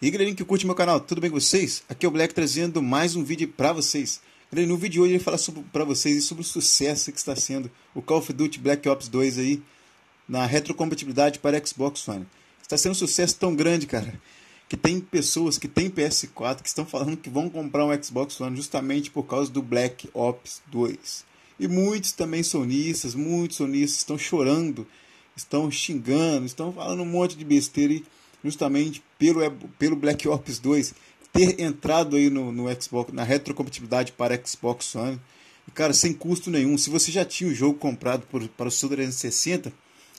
E galerinha é que curte meu canal, tudo bem com vocês? Aqui é o Black trazendo mais um vídeo para vocês. Galerinha, no vídeo de hoje eu vou falar para vocês sobre o sucesso que está sendo o Call of Duty Black Ops 2 aí na retrocompatibilidade para Xbox One. Está sendo um sucesso tão grande, cara, que tem pessoas que têm PS4 que estão falando que vão comprar um Xbox One justamente por causa do Black Ops 2. E muitos também sonistas, muitos sonistas estão chorando, estão xingando, estão falando um monte de besteira e justamente pelo, pelo Black Ops 2 ter entrado aí no, no Xbox, na retrocompatibilidade para Xbox One. E, cara, sem custo nenhum. Se você já tinha o jogo comprado por, para o seu 360,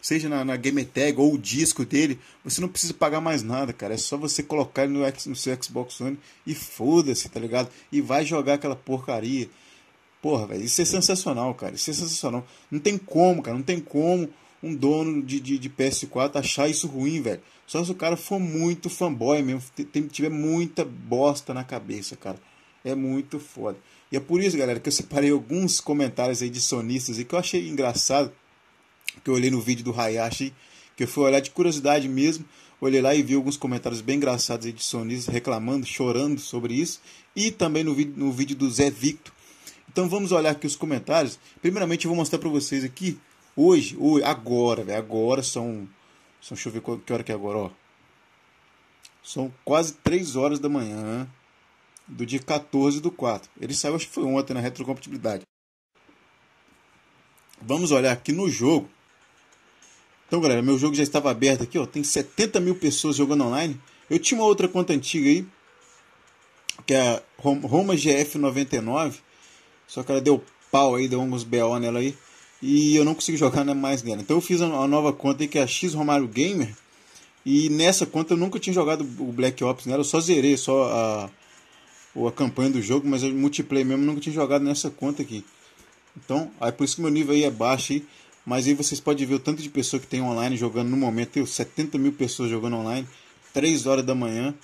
seja na, na Tag ou o disco dele, você não precisa pagar mais nada, cara. É só você colocar no, no seu Xbox One e foda-se, tá ligado? E vai jogar aquela porcaria. Porra, velho, isso é sensacional, cara. Isso é sensacional. Não tem como, cara. Não tem como um dono de, de, de PS4 achar isso ruim, velho. Só se o cara for muito fanboy mesmo, tem, tiver muita bosta na cabeça, cara. É muito foda. E é por isso, galera, que eu separei alguns comentários aí de sonistas e que eu achei engraçado. Que eu olhei no vídeo do Hayashi, que eu fui olhar de curiosidade mesmo. Olhei lá e vi alguns comentários bem engraçados aí de sonistas reclamando, chorando sobre isso. E também no vídeo, no vídeo do Zé Victor. Então vamos olhar aqui os comentários. Primeiramente eu vou mostrar para vocês aqui Hoje, hoje agora, velho, agora são. são deixa eu ver qual, que hora que é agora, ó. São quase 3 horas da manhã do dia 14 do 4. Ele saiu, acho que foi ontem, na retrocompatibilidade. Vamos olhar aqui no jogo. Então, galera, meu jogo já estava aberto aqui, ó. Tem 70 mil pessoas jogando online. Eu tinha uma outra conta antiga aí, que é a Roma GF99. Só que ela deu pau aí, deu uns BO nela aí e eu não consigo jogar né, mais nela. Então eu fiz uma nova conta que é a X Romário Gamer. E nessa conta eu nunca tinha jogado o Black Ops nela, eu só zerei só a, a campanha do jogo, mas eu multiplayer mesmo nunca tinha jogado nessa conta aqui. Então, aí por isso que meu nível aí é baixo aí. Mas aí vocês podem ver o tanto de pessoa que tem online jogando no momento. Tem 70 mil pessoas jogando online. 3 horas da manhã.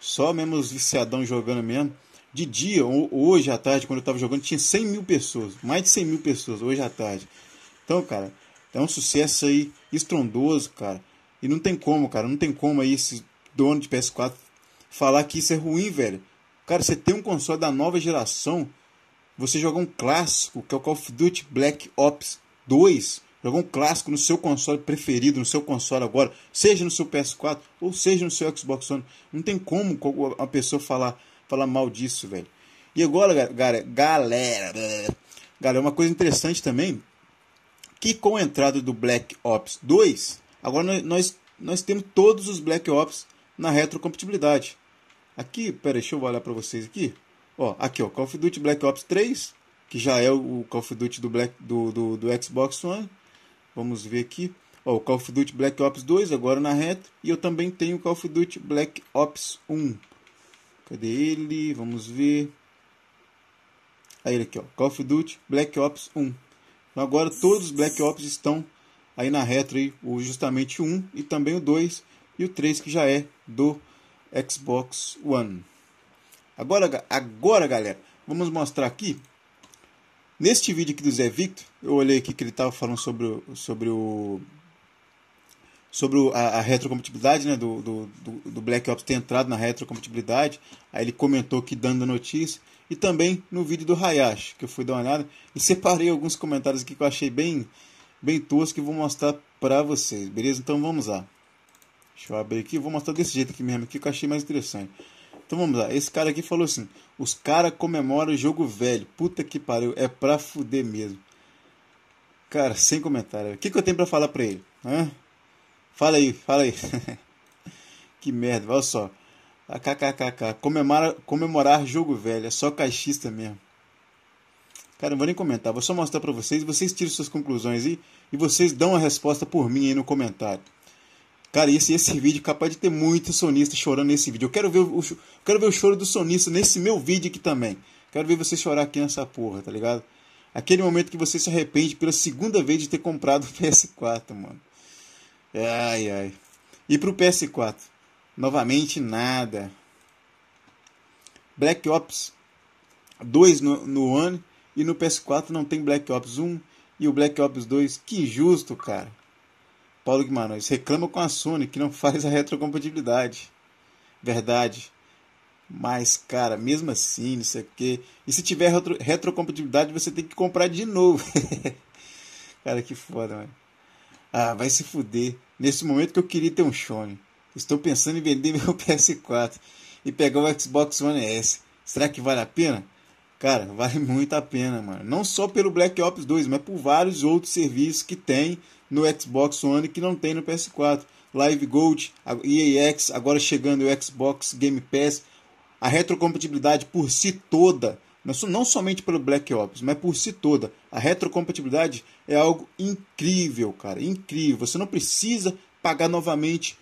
Só mesmo os viciadão jogando mesmo. De dia, hoje à tarde, quando eu estava jogando, tinha 100 mil pessoas. Mais de 100 mil pessoas hoje à tarde. Então, cara, é um sucesso aí estrondoso, cara. E não tem como, cara, não tem como aí esse dono de PS4 falar que isso é ruim, velho. Cara, você tem um console da nova geração, você joga um clássico, que é o Call of Duty Black Ops 2, joga um clássico no seu console preferido, no seu console agora, seja no seu PS4 ou seja no seu Xbox One, não tem como uma pessoa falar, falar mal disso, velho. E agora, galera, galera, galera, é uma coisa interessante também que com a entrada do Black Ops 2, agora nós, nós temos todos os Black Ops na retrocompatibilidade. Aqui, pera, deixa eu olhar para vocês aqui. Ó, aqui, ó, Call of Duty Black Ops 3, que já é o Call of Duty do, Black, do, do, do Xbox One. Vamos ver aqui. Ó, o Call of Duty Black Ops 2 agora na retro. E eu também tenho o Call of Duty Black Ops 1. Cadê ele? Vamos ver. Aí ele aqui, ó. Call of Duty Black Ops 1. Então agora todos os Black Ops estão aí na retro, aí, o justamente o 1 e também o 2 e o 3 que já é do Xbox One. Agora, agora galera, vamos mostrar aqui. Neste vídeo aqui do Zé Victor, eu olhei aqui que ele estava falando sobre, sobre o sobre a, a retrocompatibilidade né, do, do, do, Black Ops ter entrado na retrocompatibilidade. Aí ele comentou que dando notícia. E também no vídeo do Hayashi, que eu fui dar uma olhada. E separei alguns comentários aqui que eu achei bem, bem tosco que vou mostrar para vocês, beleza? Então vamos lá. Deixa eu abrir aqui, vou mostrar desse jeito aqui mesmo, aqui, que eu achei mais interessante. Então vamos lá, esse cara aqui falou assim: os caras comemoram o jogo velho. Puta que pariu, é pra fuder mesmo. Cara, sem comentário. O que, que eu tenho para falar pra ele? Hã? Né? Fala aí, fala aí. que merda, olha só. A kkkk. Comemorar, comemorar jogo velho. É só caixista mesmo. Cara, não vou nem comentar. Vou só mostrar pra vocês. Vocês tiram suas conclusões aí. E vocês dão a resposta por mim aí no comentário. Cara, esse, esse vídeo é capaz de ter muito sonista chorando nesse vídeo. Eu quero ver o, quero ver o choro do sonista nesse meu vídeo aqui também. Quero ver você chorar aqui nessa porra, tá ligado? Aquele momento que você se arrepende pela segunda vez de ter comprado o PS4, mano. Ai, ai. E para o PS4? Novamente nada. Black Ops 2 no, no One e no PS4 não tem Black Ops 1 e o Black Ops 2. Que injusto, cara. Paulo Guimarães reclama com a Sony que não faz a retrocompatibilidade. Verdade. Mas, cara, mesmo assim, não sei o quê. E se tiver retro, retrocompatibilidade, você tem que comprar de novo. cara, que foda, mano. Ah, vai se fuder. Nesse momento que eu queria ter um Sony. Estou pensando em vender meu PS4 e pegar o Xbox One S. Será que vale a pena? Cara, vale muito a pena, mano. Não só pelo Black Ops 2, mas por vários outros serviços que tem no Xbox One que não tem no PS4. Live Gold, EAX, agora chegando o Xbox Game Pass. A retrocompatibilidade por si toda não somente pelo Black Ops, mas por si toda. A retrocompatibilidade é algo incrível, cara, incrível. Você não precisa pagar novamente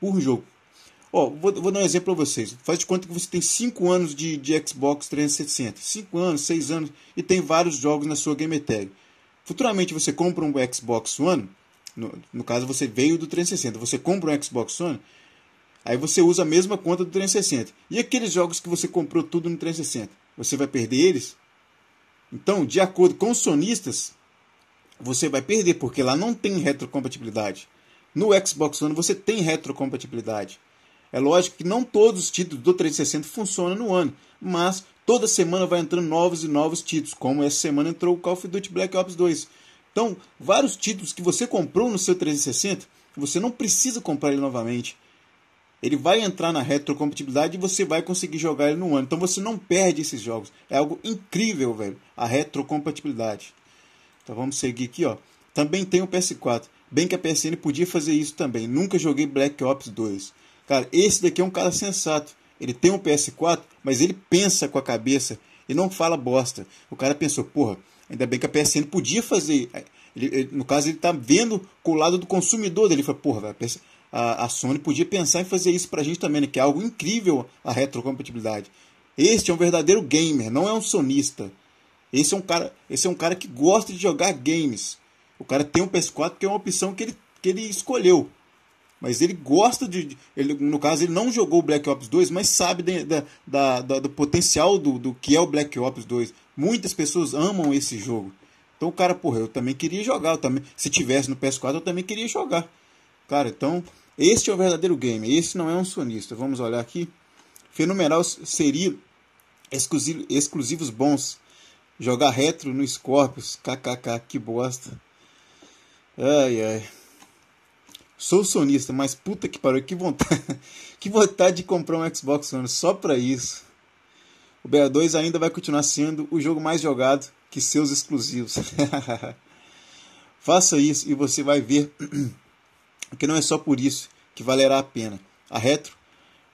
por jogo. Oh, vou, vou dar um exemplo para vocês. Faz de conta que você tem 5 anos de, de Xbox 360. 5 anos, 6 anos e tem vários jogos na sua Game Tag. Futuramente você compra um Xbox One, no, no caso você veio do 360, você compra um Xbox One, aí você usa a mesma conta do 360. E aqueles jogos que você comprou tudo no 360? você vai perder eles. Então, de acordo com os sonistas, você vai perder, porque lá não tem retrocompatibilidade. No Xbox One você tem retrocompatibilidade. É lógico que não todos os títulos do 360 funcionam no ano, mas toda semana vai entrando novos e novos títulos, como essa semana entrou o Call of Duty Black Ops 2. Então, vários títulos que você comprou no seu 360, você não precisa comprar ele novamente. Ele vai entrar na retrocompatibilidade e você vai conseguir jogar ele no ano. Então você não perde esses jogos. É algo incrível, velho. A retrocompatibilidade. Então vamos seguir aqui, ó. Também tem o PS4. Bem que a PSN podia fazer isso também. Nunca joguei Black Ops 2. Cara, esse daqui é um cara sensato. Ele tem um PS4, mas ele pensa com a cabeça e não fala bosta. O cara pensou, porra, ainda bem que a PSN podia fazer. Ele, ele, no caso, ele tá vendo com o lado do consumidor dele. Ele falou, porra, a PSN a, a Sony podia pensar em fazer isso para a gente também, né? que é algo incrível a retrocompatibilidade. Este é um verdadeiro gamer, não é um sonista. Esse é um cara, esse é um cara que gosta de jogar games. O cara tem um PS4 que é uma opção que ele, que ele escolheu. Mas ele gosta de. Ele, no caso, ele não jogou o Black Ops 2, mas sabe da, da, da, do potencial do, do que é o Black Ops 2. Muitas pessoas amam esse jogo. Então o cara, porra, eu também queria jogar. Eu também, se tivesse no PS4, eu também queria jogar. Cara, então, este é o verdadeiro game, esse não é um sonista. Vamos olhar aqui. Fenomenal seria exclusivos bons. Jogar retro no Scorpius, kkk, que bosta. Ai, ai. Sou sonista, mas puta que pariu, que vontade, que vontade de comprar um Xbox One só pra isso. O BA2 ainda vai continuar sendo o jogo mais jogado que seus exclusivos. Faça isso e você vai ver que não é só por isso que valerá a pena. A retro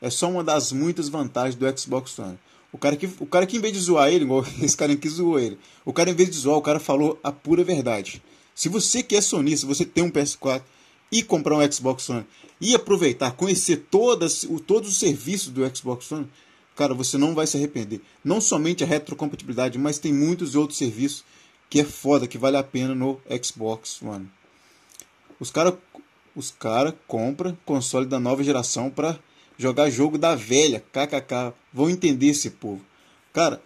é só uma das muitas vantagens do Xbox One. O cara que, o cara que em vez de zoar ele, igual esse cara aqui zoou ele, o cara em vez de zoar, o cara falou a pura verdade. Se você que é sonista, você tem um PS4 e comprar um Xbox One e aproveitar, conhecer todas, o, todos os serviços do Xbox One, cara, você não vai se arrepender. Não somente a retrocompatibilidade, mas tem muitos outros serviços que é foda, que vale a pena no Xbox One. Os caras os caras compram console da nova geração para jogar jogo da velha. KKK. Vão entender esse povo. Cara,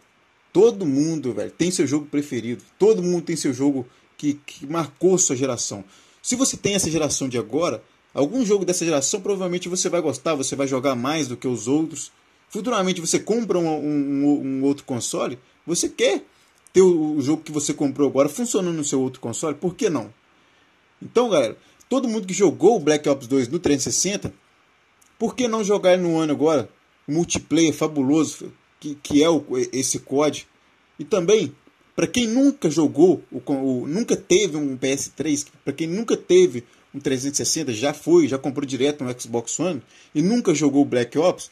todo mundo, velho, tem seu jogo preferido. Todo mundo tem seu jogo que, que marcou sua geração. Se você tem essa geração de agora, algum jogo dessa geração provavelmente você vai gostar, você vai jogar mais do que os outros. Futuramente você compra um, um, um outro console, você quer ter o, o jogo que você comprou agora funcionando no seu outro console, por que não? Então, galera, todo mundo que jogou o Black Ops 2 no 360, por que não jogar ele no ano agora? O multiplayer fabuloso que, que é o, esse COD. E também, para quem nunca jogou, o, o, nunca teve um PS3, para quem nunca teve um 360, já foi, já comprou direto no Xbox One e nunca jogou o Black Ops,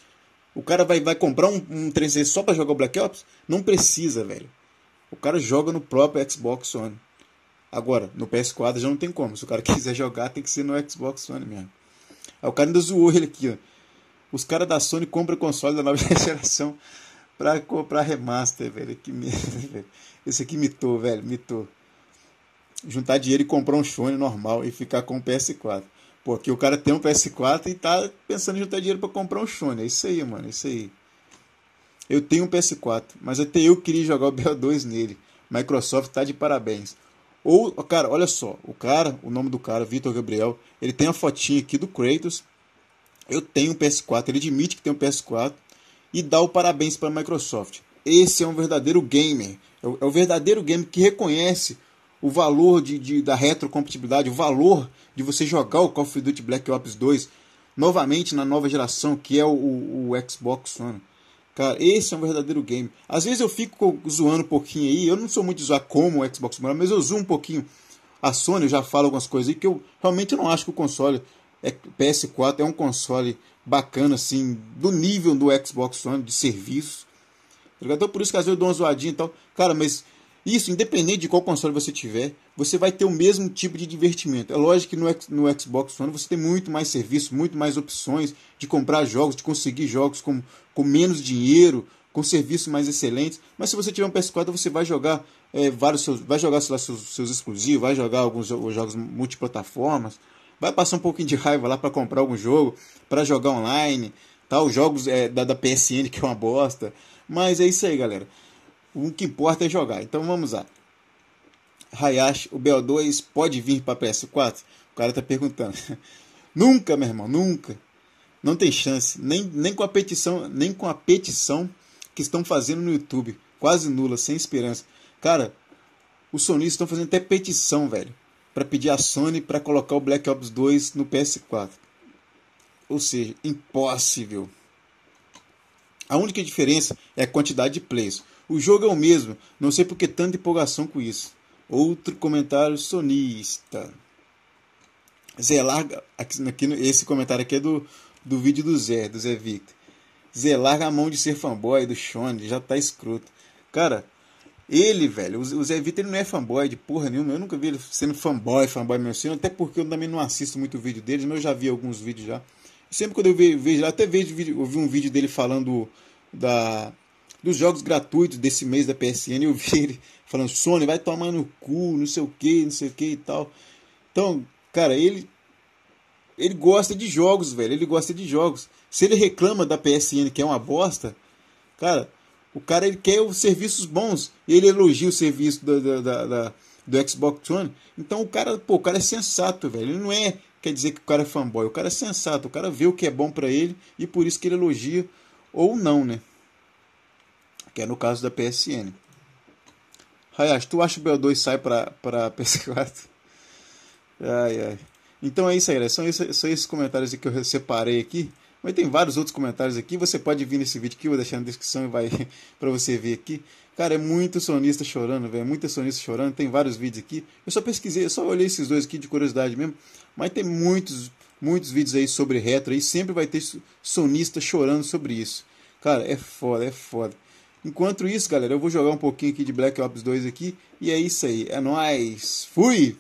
o cara vai, vai comprar um, um 360 só para jogar o Black Ops? Não precisa, velho. O cara joga no próprio Xbox One. Agora, no PS4 já não tem como. Se o cara quiser jogar, tem que ser no Xbox One mesmo. Aí ah, o cara ainda zoou ele aqui, ó. Os caras da Sony compram console da nova geração pra comprar remaster, velho. Que merda, velho. Esse aqui mitou, velho, mitou. Juntar dinheiro e comprar um Sony normal e ficar com o PS4. Pô, aqui o cara tem um PS4 e tá pensando em juntar dinheiro para comprar um Sony. É isso aí, mano, é isso aí. Eu tenho um PS4, mas até eu queria jogar o BO2 nele. Microsoft tá de parabéns. Ou, cara, olha só, o cara, o nome do cara, Vitor Gabriel, ele tem a fotinha aqui do Kratos. Eu tenho um PS4, ele admite que tem um PS4 e dá o parabéns para a Microsoft. Esse é um verdadeiro gamer, é o, é o verdadeiro gamer que reconhece o valor de, de, da retrocompatibilidade, o valor de você jogar o Call of Duty Black Ops 2 novamente na nova geração, que é o, o, o Xbox One. Cara, esse é um verdadeiro game. Às vezes eu fico zoando um pouquinho aí. Eu não sou muito de zoar como o Xbox One, mas eu zoo um pouquinho. A Sony já fala algumas coisas aí que eu realmente não acho que o console é PS4 é um console bacana, assim, do nível do Xbox One, de serviço. Tá então por isso que às vezes eu dou uma zoadinha e tal. Cara, mas isso, independente de qual console você tiver, você vai ter o mesmo tipo de divertimento. É lógico que no, no Xbox One você tem muito mais serviço, muito mais opções de comprar jogos, de conseguir jogos com, com menos dinheiro, com serviços mais excelentes. Mas se você tiver um PS4, você vai jogar é, vários seus, vai jogar lá, seus, seus exclusivos, vai jogar alguns jogos multiplataformas, vai passar um pouquinho de raiva lá para comprar algum jogo, para jogar online, tal, jogos é, da, da PSN que é uma bosta. Mas é isso aí, galera. O que importa é jogar. Então vamos lá. Hayashi, o BO2 pode vir para PS4? O cara tá perguntando. nunca, meu irmão, nunca. Não tem chance, nem, nem com a petição, nem com a petição que estão fazendo no YouTube, quase nula, sem esperança. Cara, os sonistas estão fazendo até petição, velho, para pedir a Sony para colocar o Black Ops 2 no PS4. Ou seja, impossível. A única diferença é a quantidade de plays. O jogo é o mesmo, não sei por que tanta empolgação com isso. Outro comentário sonista. Zé larga. Aqui, aqui, esse comentário aqui é do, do vídeo do Zé, do Zé Victor. Zé larga a mão de ser fanboy do Shone, já tá escroto. Cara, ele, velho, o Zé Victor ele não é fanboy de porra nenhuma. Eu nunca vi ele sendo fanboy, fanboy meu sendo, assim, até porque eu também não assisto muito vídeo dele, mas eu já vi alguns vídeos já. Sempre quando eu vejo, vejo até vejo, ouvi um vídeo dele falando da dos jogos gratuitos desse mês da PSN, eu vi ele falando, Sony, vai tomar no cu, não sei o que, não sei o que e tal. Então, cara, ele ele gosta de jogos, velho, ele gosta de jogos. Se ele reclama da PSN que é uma bosta, cara, o cara ele quer os serviços bons, ele elogia o serviço da, da, da, da do Xbox One. Então o cara, pô, o cara é sensato, velho. Ele não é, quer dizer que o cara é fanboy. O cara é sensato, o cara vê o que é bom para ele e por isso que ele elogia ou não, né? que é no caso da PSN. Hayashi, tu acha que o BO2 sai para pra PS4? Ai, ai. Então é isso aí, galera. São, esses, são esses comentários que eu separei aqui. Mas tem vários outros comentários aqui. Você pode vir nesse vídeo que eu vou deixar na descrição e vai para você ver aqui. Cara, é muito sonista chorando, velho. É Muita sonista chorando. Tem vários vídeos aqui. Eu só pesquisei, eu só olhei esses dois aqui de curiosidade mesmo. Mas tem muitos, muitos vídeos aí sobre retro. E sempre vai ter sonista chorando sobre isso. Cara, é foda, é foda. Enquanto isso, galera, eu vou jogar um pouquinho aqui de Black Ops 2 aqui. E é isso aí. É nóis. Fui!